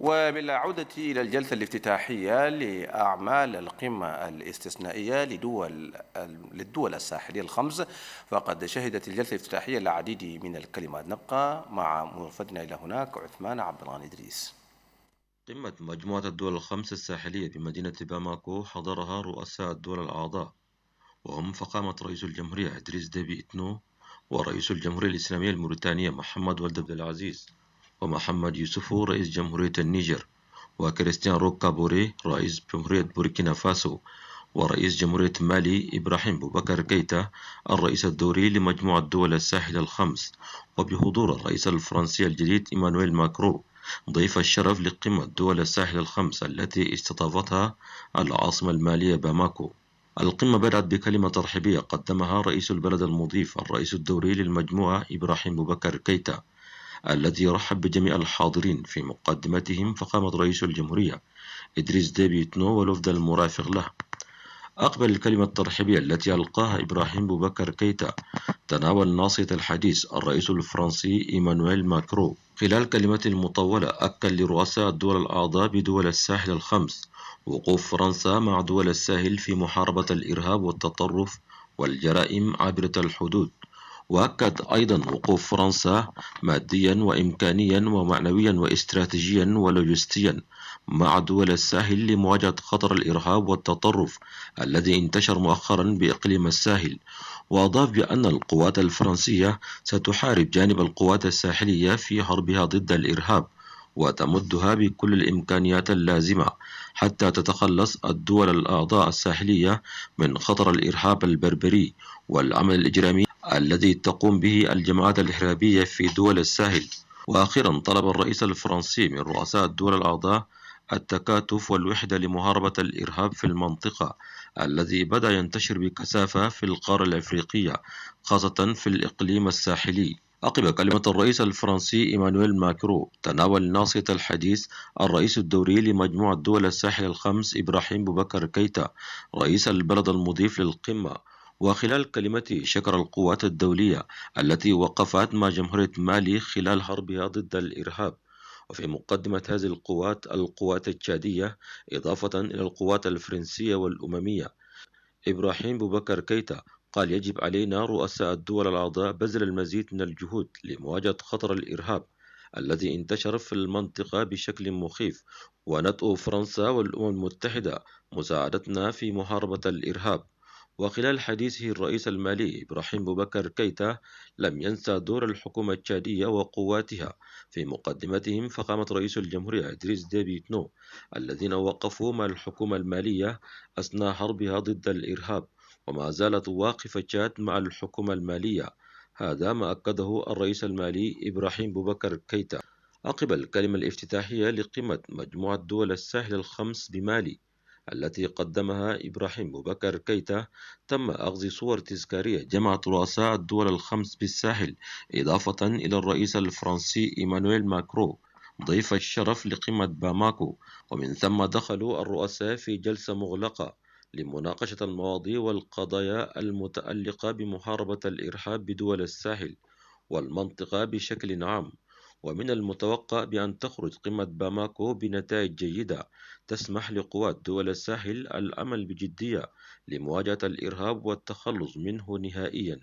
وبالعودة إلى الجلسة الافتتاحية لأعمال القمة الاستثنائية لدول للدول الساحلية الخمس فقد شهدت الجلسة الافتتاحية العديد من الكلمات نبقى مع مرفدنا إلى هناك عثمان عبد الغني إدريس قمة مجموعة الدول الخمس الساحلية بمدينة باماكو حضرها رؤساء الدول الأعضاء وهم فقامة رئيس الجمهورية إدريس ديبي إتنو ورئيس الجمهورية الإسلامية الموريتانية محمد ولد عبد العزيز ومحمد يوسفو رئيس جمهورية النيجر وكريستيان روك رئيس جمهورية بوركينا فاسو ورئيس جمهورية مالي إبراهيم بوبكر كيتا الرئيس الدوري لمجموعة دول الساحل الخمس وبحضور الرئيس الفرنسي الجديد إيمانويل ماكرو ضيف الشرف لقمة دول الساحل الخمس التي استضافتها العاصمة المالية باماكو القمة بدأت بكلمة ترحيبية قدمها رئيس البلد المضيف الرئيس الدوري للمجموعة إبراهيم بوبكر كيتا الذي رحب بجميع الحاضرين في مقدمتهم فقامت رئيس الجمهورية إدريس ديبي تنو ولفد المرافق له أقبل الكلمة الترحيبية التي ألقاها إبراهيم بوبكر كيتا تناول ناصية الحديث الرئيس الفرنسي إيمانويل ماكرو خلال كلمة مطولة أكد لرؤساء الدول الأعضاء بدول الساحل الخمس وقوف فرنسا مع دول الساحل في محاربة الإرهاب والتطرف والجرائم عبرة الحدود وأكد أيضا وقوف فرنسا ماديا وإمكانيا ومعنويا واستراتيجيا ولوجستيا مع دول الساحل لمواجهة خطر الإرهاب والتطرف الذي انتشر مؤخرا بإقليم الساحل وأضاف بأن القوات الفرنسية ستحارب جانب القوات الساحلية في حربها ضد الإرهاب وتمدها بكل الإمكانيات اللازمة حتى تتخلص الدول الأعضاء الساحلية من خطر الإرهاب البربري والعمل الإجرامي الذي تقوم به الجماعات الإرهابية في دول الساحل وأخيرا طلب الرئيس الفرنسي من رؤساء الدول الأعضاء التكاتف والوحدة لمهاربة الإرهاب في المنطقة الذي بدأ ينتشر بكثافة في القارة الأفريقية خاصة في الإقليم الساحلي عقب كلمة الرئيس الفرنسي إيمانويل ماكرو تناول ناصية الحديث الرئيس الدوري لمجموعة دول الساحل الخمس إبراهيم بوبكر كيتا رئيس البلد المضيف للقمة وخلال كلمته شكر القوات الدولية التي وقفت مع جمهورية مالي خلال حربها ضد الإرهاب وفي مقدمة هذه القوات القوات التشادية إضافة إلى القوات الفرنسية والأممية إبراهيم بوبكر كيتا قال يجب علينا رؤساء الدول الأعضاء بذل المزيد من الجهود لمواجهة خطر الإرهاب الذي انتشر في المنطقة بشكل مخيف وندعو فرنسا والأمم المتحدة مساعدتنا في محاربة الإرهاب وخلال حديثه الرئيس المالي إبراهيم بوبكر كيتا لم ينسى دور الحكومة التشادية وقواتها في مقدمتهم فقامت رئيس الجمهورية إدريس ديبي تنو الذين وقفوا مع الحكومة المالية أثناء حربها ضد الإرهاب وما زالت واقفة تشاد مع الحكومة المالية هذا ما أكده الرئيس المالي إبراهيم بوبكر كيتا عقب الكلمة الافتتاحية لقمة مجموعة دول الساحل الخمس بمالي التي قدمها إبراهيم بكر كيتا تم أخذ صور تذكارية جمعت رؤساء الدول الخمس بالساحل إضافة إلى الرئيس الفرنسي إيمانويل ماكرو ضيف الشرف لقمة باماكو ومن ثم دخلوا الرؤساء في جلسة مغلقة لمناقشة المواضيع والقضايا المتعلقة بمحاربة الإرهاب بدول الساحل والمنطقة بشكل عام ومن المتوقع بأن تخرج قمة باماكو بنتائج جيدة تسمح لقوات دول الساحل الأمل بجدية لمواجهة الإرهاب والتخلص منه نهائياً